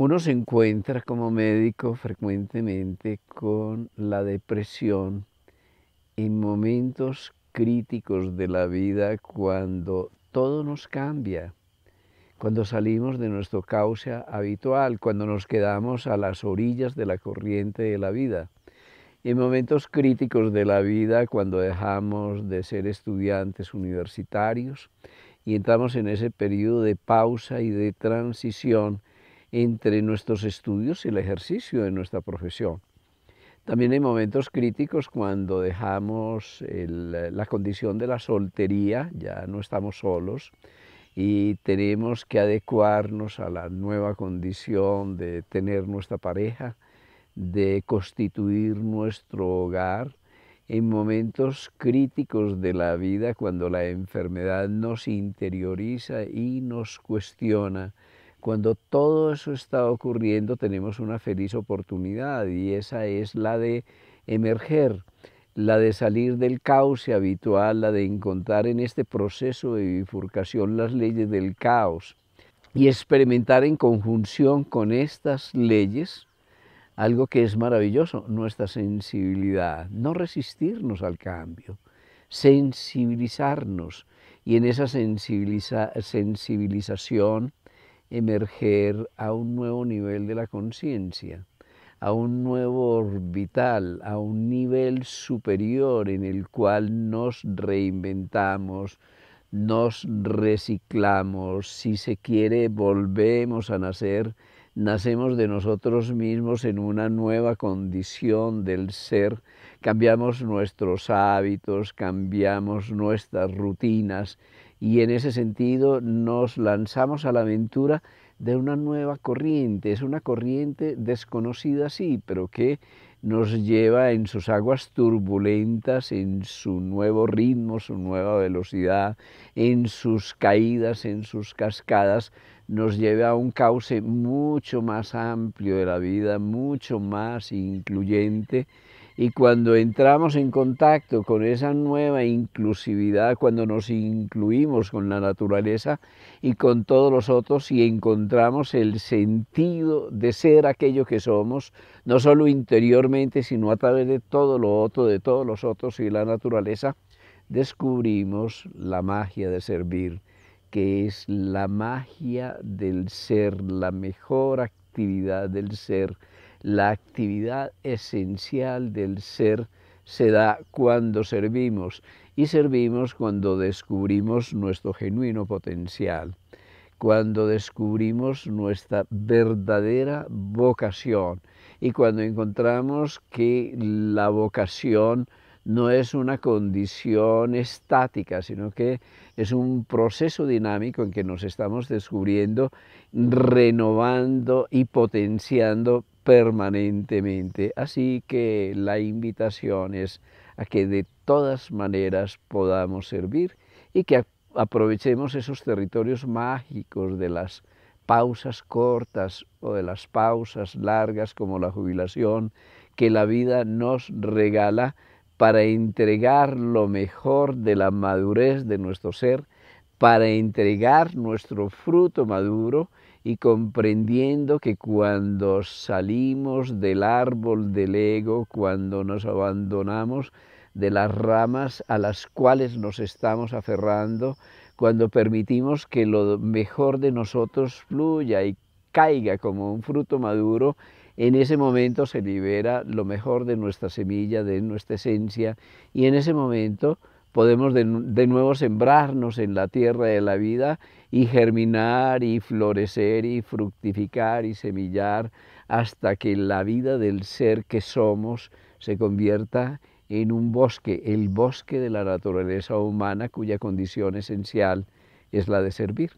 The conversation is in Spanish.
Uno se encuentra como médico frecuentemente con la depresión en momentos críticos de la vida cuando todo nos cambia, cuando salimos de nuestro cauce habitual, cuando nos quedamos a las orillas de la corriente de la vida. En momentos críticos de la vida, cuando dejamos de ser estudiantes universitarios y entramos en ese periodo de pausa y de transición, entre nuestros estudios y el ejercicio de nuestra profesión. También hay momentos críticos cuando dejamos la condición de la soltería, ya no estamos solos y tenemos que adecuarnos a la nueva condición de tener nuestra pareja, de constituir nuestro hogar. En momentos críticos de la vida, cuando la enfermedad nos interioriza y nos cuestiona, cuando todo eso está ocurriendo tenemos una feliz oportunidad y esa es la de emerger, la de salir del caos habitual, la de encontrar en este proceso de bifurcación las leyes del caos y experimentar en conjunción con estas leyes algo que es maravilloso, nuestra sensibilidad, no resistirnos al cambio, sensibilizarnos y en esa sensibilización emerger a un nuevo nivel de la conciencia, a un nuevo orbital, a un nivel superior en el cual nos reinventamos, nos reciclamos, si se quiere volvemos a nacer, nacemos de nosotros mismos en una nueva condición del ser, cambiamos nuestros hábitos, cambiamos nuestras rutinas, y en ese sentido nos lanzamos a la aventura de una nueva corriente. Es una corriente desconocida, sí, pero que nos lleva en sus aguas turbulentas, en su nuevo ritmo, su nueva velocidad, en sus caídas, en sus cascadas, nos lleva a un cauce mucho más amplio de la vida, mucho más incluyente y cuando entramos en contacto con esa nueva inclusividad, cuando nos incluimos con la naturaleza y con todos los otros y encontramos el sentido de ser aquello que somos, no solo interiormente, sino a través de todo lo otro, de todos los otros y la naturaleza, descubrimos la magia de servir, que es la magia del ser, la mejor actividad del ser la actividad esencial del ser se da cuando servimos y servimos cuando descubrimos nuestro genuino potencial, cuando descubrimos nuestra verdadera vocación y cuando encontramos que la vocación no es una condición estática, sino que es un proceso dinámico en que nos estamos descubriendo, renovando y potenciando permanentemente. Así que la invitación es a que de todas maneras podamos servir y que aprovechemos esos territorios mágicos de las pausas cortas o de las pausas largas como la jubilación que la vida nos regala para entregar lo mejor de la madurez de nuestro ser, para entregar nuestro fruto maduro y comprendiendo que cuando salimos del árbol del ego, cuando nos abandonamos de las ramas a las cuales nos estamos aferrando, cuando permitimos que lo mejor de nosotros fluya y caiga como un fruto maduro, en ese momento se libera lo mejor de nuestra semilla, de nuestra esencia, y en ese momento podemos de, de, nuevo sembrarnos en la tierra de la vida y germinar y florecer y fructificar y semillar hasta que la vida del ser que somos se convierta en un bosque, el bosque de la naturaleza humana cuya condición esencial es la de servir.